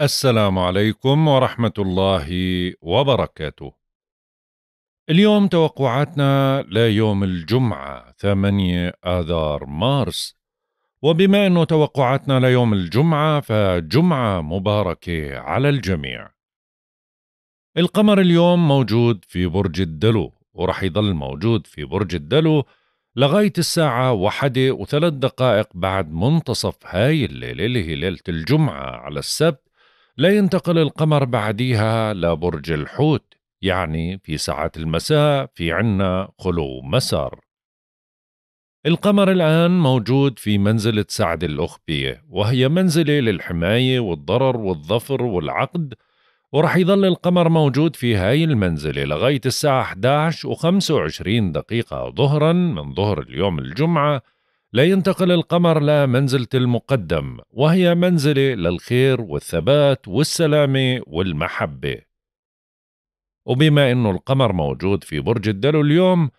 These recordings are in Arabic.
السلام عليكم ورحمة الله وبركاته. اليوم توقعاتنا ليوم الجمعة 8 آذار مارس، وبما أنه توقعاتنا ليوم الجمعة فجمعة مباركة على الجميع. القمر اليوم موجود في برج الدلو، ورح يضل موجود في برج الدلو لغاية الساعة واحدة وثلاث دقائق بعد منتصف هاي الليلة اللي هي ليلة الجمعة على السبت لا ينتقل القمر بعديها لبرج الحوت يعني في ساعات المساء في عنا خلو مسار القمر الآن موجود في منزلة سعد الأخبية وهي منزلة للحماية والضرر والظفر والعقد ورح يظل القمر موجود في هاي المنزلة لغاية الساعة 11 و25 دقيقة ظهرا من ظهر اليوم الجمعة لا ينتقل القمر لمنزلة المقدم وهي منزلة للخير والثبات والسلامة والمحبة وبما أنه القمر موجود في برج الدلو اليوم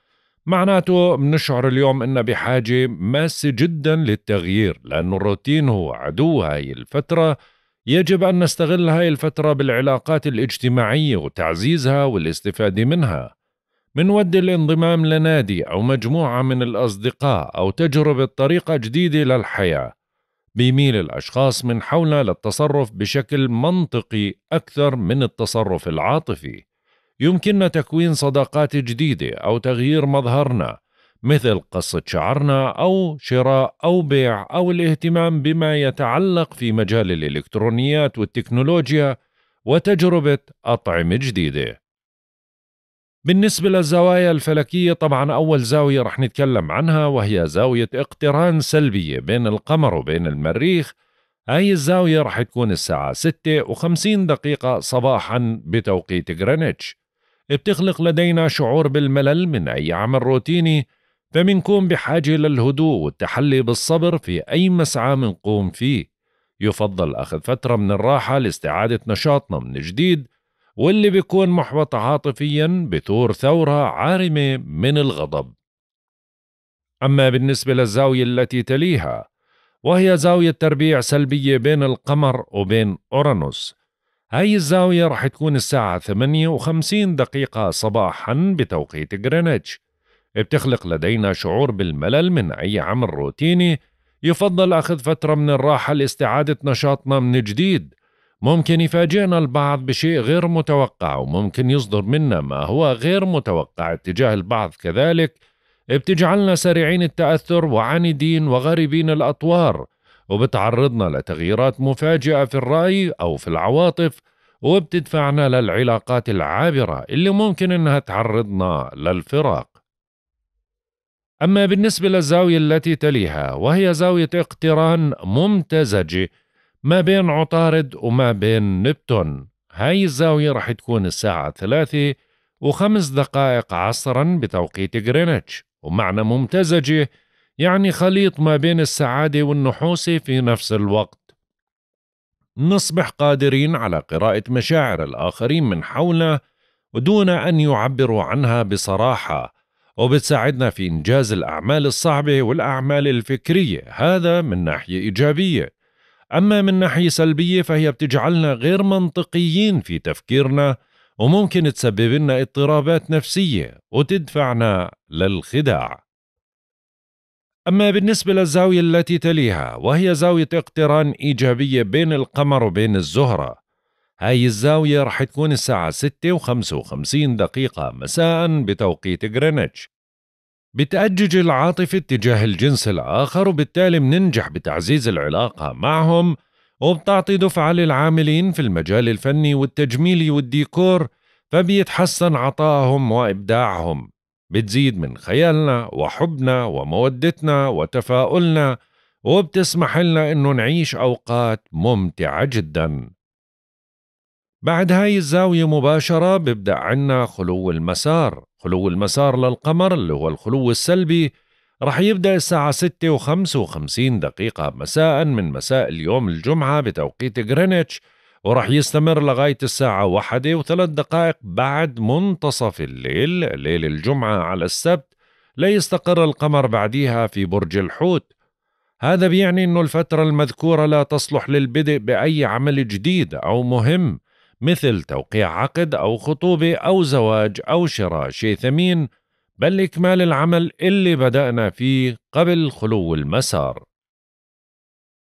معناته بنشعر اليوم إننا بحاجة ماسة جدا للتغيير لأنه الروتين هو عدو هاي الفترة يجب أن نستغل هاي الفترة بالعلاقات الاجتماعية وتعزيزها والاستفادة منها منود الانضمام لنادي أو مجموعة من الأصدقاء أو تجربة طريقة جديدة للحياة بيميل الأشخاص من حولنا للتصرف بشكل منطقي أكثر من التصرف العاطفي يمكننا تكوين صداقات جديدة أو تغيير مظهرنا مثل قصة شعرنا أو شراء أو بيع أو الاهتمام بما يتعلق في مجال الإلكترونيات والتكنولوجيا وتجربة أطعمة جديدة بالنسبة للزوايا الفلكية طبعا أول زاوية رح نتكلم عنها وهي زاوية اقتران سلبية بين القمر وبين المريخ هاي الزاوية رح تكون الساعة 6 و50 دقيقة صباحا بتوقيت غرينتش بتخلق لدينا شعور بالملل من أي عمل روتيني فمنكون بحاجة للهدوء والتحلي بالصبر في أي مسعى منقوم فيه يفضل أخذ فترة من الراحة لاستعادة نشاطنا من جديد واللي بيكون محبط عاطفيا بثور ثورة عارمة من الغضب أما بالنسبة للزاوية التي تليها وهي زاوية تربيع سلبية بين القمر وبين أورانوس هاي الزاوية رح تكون الساعة 58 دقيقة صباحا بتوقيت غرينتش بتخلق لدينا شعور بالملل من أي عمل روتيني يفضل أخذ فترة من الراحة لاستعادة نشاطنا من جديد ممكن يفاجئنا البعض بشيء غير متوقع وممكن يصدر منا ما هو غير متوقع اتجاه البعض كذلك بتجعلنا سريعين التأثر وعنيدين وغريبين الأطوار وبتعرضنا لتغييرات مفاجئة في الرأي أو في العواطف وبتدفعنا للعلاقات العابرة اللي ممكن إنها تعرضنا للفراق أما بالنسبة للزاوية التي تليها وهي زاوية اقتران ممتزجة ما بين عطارد وما بين نبتون هاي الزاوية رح تكون الساعة ثلاثة وخمس دقائق عصرا بتوقيت غرينتش ومعنى ممتزجة يعني خليط ما بين السعادة والنحوسة في نفس الوقت نصبح قادرين على قراءة مشاعر الآخرين من حولنا دون أن يعبروا عنها بصراحة وبتساعدنا في إنجاز الأعمال الصعبة والأعمال الفكرية هذا من ناحية إيجابية أما من ناحية سلبية فهي بتجعلنا غير منطقيين في تفكيرنا وممكن تسبب لنا اضطرابات نفسية وتدفعنا للخداع أما بالنسبة للزاوية التي تليها وهي زاوية اقتران إيجابية بين القمر وبين الزهرة هاي الزاوية رح تكون الساعة 6 و55 دقيقة مساء بتوقيت غرينتش بتأجج العاطفة اتجاه الجنس الآخر وبالتالي مننجح بتعزيز العلاقة معهم وبتعطي دفعة للعاملين في المجال الفني والتجميلي والديكور فبيتحسن عطائهم وإبداعهم بتزيد من خيالنا وحبنا ومودتنا وتفاؤلنا وبتسمح لنا انه نعيش اوقات ممتعه جدا بعد هاي الزاوية مباشرة بيبدأ عنا خلو المسار خلو المسار للقمر اللي هو الخلو السلبي رح يبدأ الساعة 6 و 55 دقيقة مساء من مساء اليوم الجمعة بتوقيت غرينتش ورح يستمر لغاية الساعة واحدة وثلاث دقائق بعد منتصف الليل ليل الجمعة على السبت ليستقر القمر بعديها في برج الحوت هذا بيعني أنه الفترة المذكورة لا تصلح للبدء بأي عمل جديد أو مهم مثل توقيع عقد أو خطوبة أو زواج أو شراء شيء ثمين بل إكمال العمل اللي بدأنا فيه قبل خلو المسار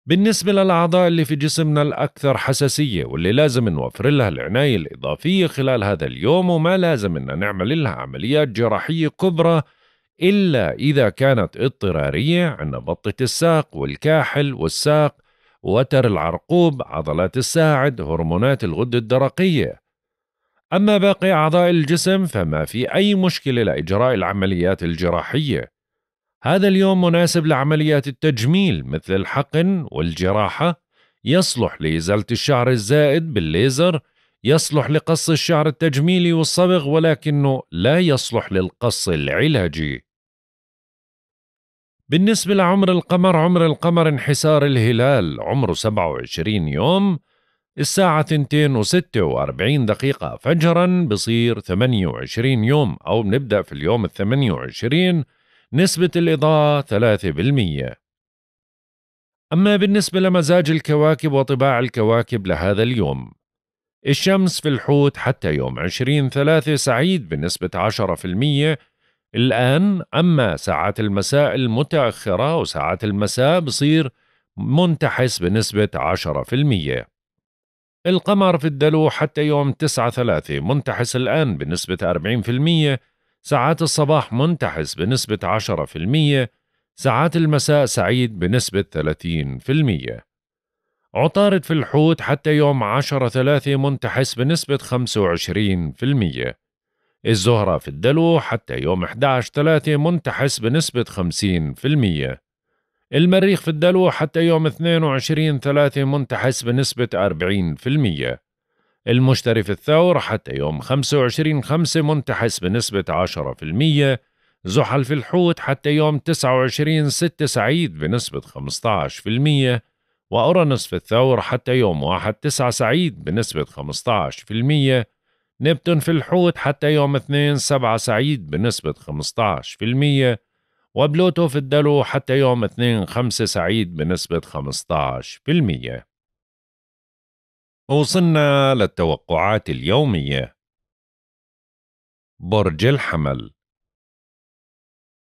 بالنسبة للأعضاء اللي في جسمنا الأكثر حساسية واللي لازم نوفر لها العناية الإضافية خلال هذا اليوم وما لازم إن نعمل لها عمليات جراحية كبرى إلا إذا كانت اضطرارية عندنا بطة الساق والكاحل والساق وتر العرقوب عضلات الساعد هرمونات الغدة الدرقية أما باقي أعضاء الجسم فما في أي مشكلة لإجراء العمليات الجراحية هذا اليوم مناسب لعمليات التجميل مثل الحقن والجراحة يصلح لإزالة الشعر الزائد بالليزر يصلح لقص الشعر التجميلي والصبغ ولكنه لا يصلح للقص العلاجي بالنسبة لعمر القمر عمر القمر انحسار الهلال عمره 27 يوم الساعة 2 و 46 دقيقة فجرا بصير 28 يوم أو بنبدأ في اليوم ال 28 نسبة الإضاءة 3% أما بالنسبة لمزاج الكواكب وطباع الكواكب لهذا اليوم الشمس في الحوت حتى يوم 20 ثلاثة سعيد بنسبة 10% الآن أما ساعات المساء المتأخرة وساعات المساء بصير منتحس بنسبة 10% القمر في الدلو حتى يوم 9 3 منتحس الآن بنسبة 40% ساعات الصباح منتحس بنسبة 10% ساعات المساء سعيد بنسبة 30% عطارد في الحوت حتى يوم 10 3 منتحس بنسبة 25% الزهرة في الدلو حتى يوم 11/3 منتحس بنسبة 50% المريخ في الدلو حتى يوم 22/3 منتحس بنسبة 40% المشتري في الثور حتى يوم 25/5 منتحس بنسبة 10% زحل في الحوت حتى يوم 29/6 سعيد بنسبة 15% وأورانوس في الثور حتى يوم 1/9 سعيد بنسبة 15% نبتون في الحوت حتى يوم اثنين 7 سعيد بنسبة 15% وبلوتو في الدلو حتى يوم اثنين 5 سعيد بنسبة 15% وصلنا للتوقعات اليومية برج الحمل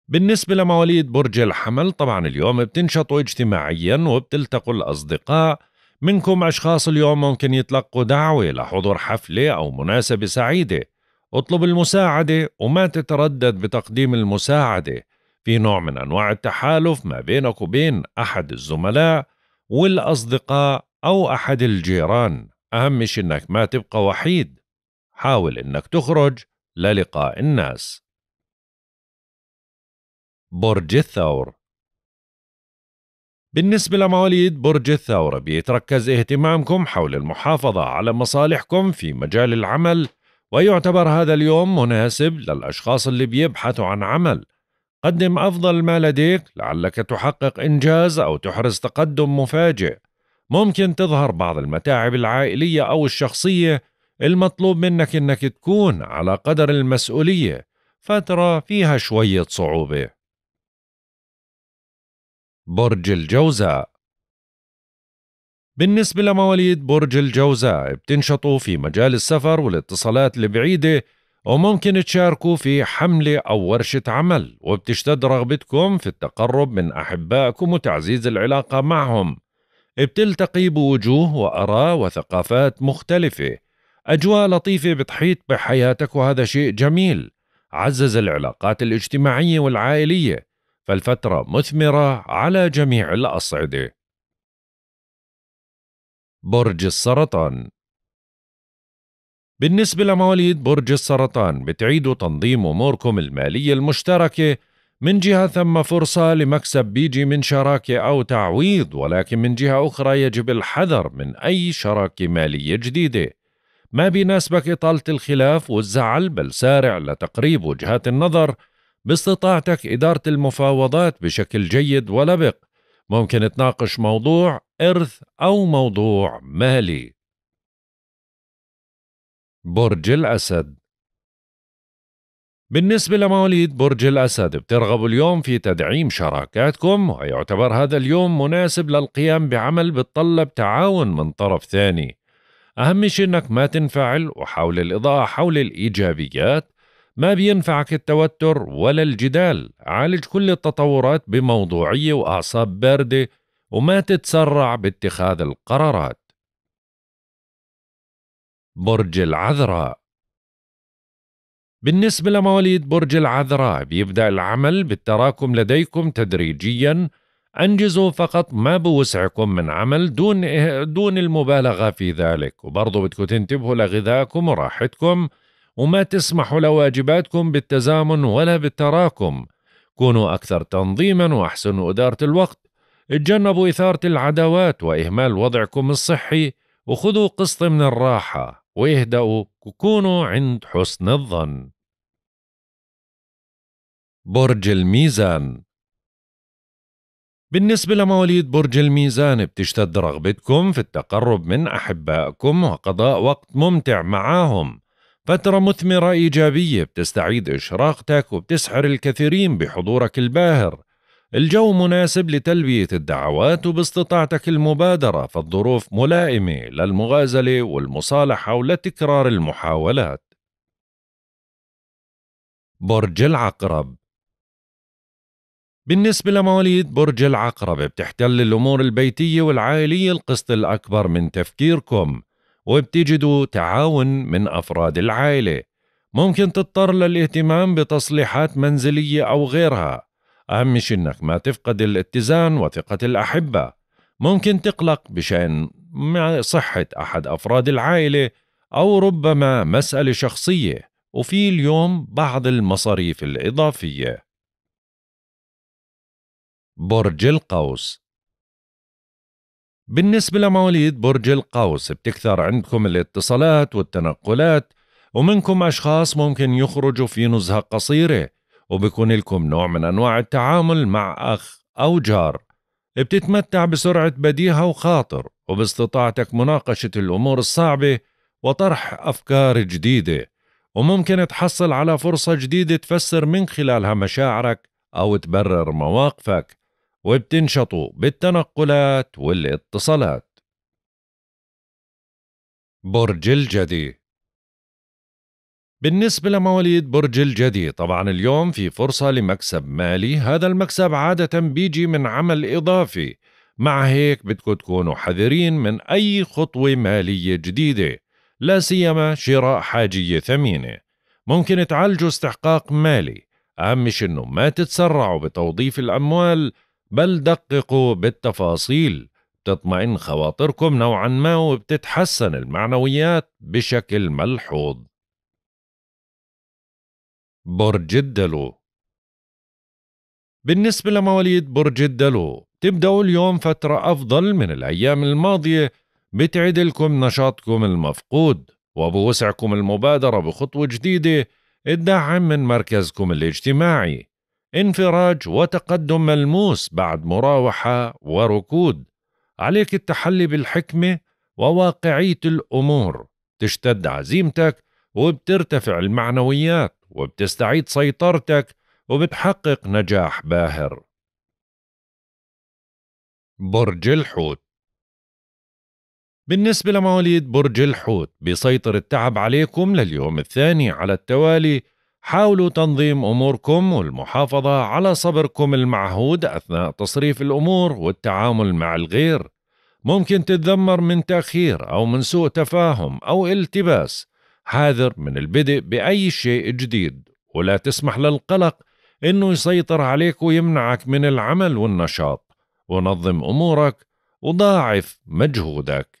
بالنسبة لمواليد برج الحمل طبعا اليوم بتنشطوا اجتماعيا وبتلتقوا الأصدقاء منكم أشخاص اليوم ممكن يتلقوا دعوة لحضور حفلة أو مناسبة سعيدة اطلب المساعدة وما تتردد بتقديم المساعدة في نوع من أنواع التحالف ما بينك وبين أحد الزملاء والأصدقاء أو أحد الجيران أهم شيء إنك ما تبقى وحيد حاول إنك تخرج للقاء الناس برج الثور بالنسبة لمواليد برج الثورة بيتركز اهتمامكم حول المحافظة على مصالحكم في مجال العمل ويعتبر هذا اليوم مناسب للأشخاص اللي بيبحثوا عن عمل قدم أفضل ما لديك لعلك تحقق إنجاز أو تحرز تقدم مفاجئ ممكن تظهر بعض المتاعب العائلية أو الشخصية المطلوب منك أنك تكون على قدر المسؤولية فترة فيها شوية صعوبة برج الجوزاء بالنسبة لمواليد برج الجوزاء بتنشطوا في مجال السفر والاتصالات البعيدة وممكن تشاركوا في حملة أو ورشة عمل وبتشتد رغبتكم في التقرب من أحبائكم وتعزيز العلاقة معهم بتلتقي بوجوه وأراء وثقافات مختلفة أجواء لطيفة بتحيط بحياتك وهذا شيء جميل عزز العلاقات الاجتماعية والعائلية فالفترة مثمرة على جميع الأصعدة. برج السرطان بالنسبة لمواليد برج السرطان بتعيدوا تنظيم أموركم المالية المشتركة من جهة ثم فرصة لمكسب بيجي من شراكة أو تعويض ولكن من جهة أخرى يجب الحذر من أي شراكة مالية جديدة ما بيناسبك إطالة الخلاف والزعل بل سارع لتقريب وجهات النظر باستطاعتك إدارة المفاوضات بشكل جيد ولبق ممكن تناقش موضوع إرث أو موضوع مالي برج الأسد بالنسبة لمواليد برج الأسد بترغبوا اليوم في تدعيم شراكاتكم ويعتبر هذا اليوم مناسب للقيام بعمل بتطلب تعاون من طرف ثاني أهم شيء أنك ما تنفعل وحاول الإضاءة حول الإيجابيات ما بينفعك التوتر ولا الجدال عالج كل التطورات بموضوعية وأعصاب باردة وما تتسرع باتخاذ القرارات برج العذراء بالنسبة لمواليد برج العذراء بيبدأ العمل بالتراكم لديكم تدريجيا أنجزوا فقط ما بوسعكم من عمل دون إه-، دون المبالغة في ذلك وبرضه بدكم تنتبهوا لغذائكم وراحتكم وما تسمحوا لواجباتكم بالتزامن ولا بالتراكم كونوا أكثر تنظيما وأحسنوا إدارة الوقت اتجنبوا إثارة العداوات وإهمال وضعكم الصحي وخذوا قسط من الراحة واهدأوا وكونوا عند حسن الظن برج الميزان بالنسبة لمواليد برج الميزان بتشتد رغبتكم في التقرب من أحبائكم وقضاء وقت ممتع معاهم فترة مثمرة إيجابية بتستعيد إشراقتك وبتسحر الكثيرين بحضورك الباهر الجو مناسب لتلبية الدعوات وباستطاعتك المبادرة فالظروف ملائمة للمغازلة والمصالحة ولتكرار المحاولات برج العقرب بالنسبة لمواليد برج العقرب بتحتل الأمور البيتية والعائلية القسط الأكبر من تفكيركم وبتجدوا تعاون من أفراد العائلة ممكن تضطر للاهتمام بتصليحات منزلية أو غيرها أهم شيء إنك ما تفقد الاتزان وثقة الأحبة ممكن تقلق بشأن صحة أحد أفراد العائلة أو ربما مسألة شخصية وفي اليوم بعض المصاريف الإضافية برج القوس بالنسبة لمواليد برج القوس بتكثر عندكم الاتصالات والتنقلات ومنكم أشخاص ممكن يخرجوا في نزهة قصيرة وبكون لكم نوع من أنواع التعامل مع أخ أو جار بتتمتع بسرعة بديهة وخاطر وباستطاعتك مناقشة الأمور الصعبة وطرح أفكار جديدة وممكن تحصل على فرصة جديدة تفسر من خلالها مشاعرك أو تبرر مواقفك وبتنشطوا بالتنقلات والاتصالات برج الجدي بالنسبة لمواليد برج الجدي طبعا اليوم في فرصة لمكسب مالي هذا المكسب عادة بيجي من عمل إضافي مع هيك بدكم تكونوا حذرين من أي خطوة مالية جديدة لا سيما شراء حاجية ثمينة ممكن تعالجوا استحقاق مالي أهم شي إنه ما تتسرعوا بتوظيف الأموال بل دققوا بالتفاصيل بتطمئن خواطركم نوعا ما وبتتحسن المعنويات بشكل ملحوظ برج الدلو بالنسبة لمواليد برج الدلو تبدأوا اليوم فترة أفضل من الأيام الماضية بتعدلكم نشاطكم المفقود وبوسعكم المبادرة بخطوة جديدة الدعم من مركزكم الاجتماعي انفراج وتقدم ملموس بعد مراوحة وركود عليك التحلي بالحكمة وواقعية الأمور تشتد عزيمتك وبترتفع المعنويات وبتستعيد سيطرتك وبتحقق نجاح باهر برج الحوت بالنسبة لمواليد برج الحوت بيسيطر التعب عليكم لليوم الثاني على التوالي حاولوا تنظيم اموركم والمحافظه على صبركم المعهود اثناء تصريف الامور والتعامل مع الغير ممكن تتذمر من تاخير او من سوء تفاهم او التباس حاذر من البدء باي شيء جديد ولا تسمح للقلق انه يسيطر عليك ويمنعك من العمل والنشاط ونظم امورك وضاعف مجهودك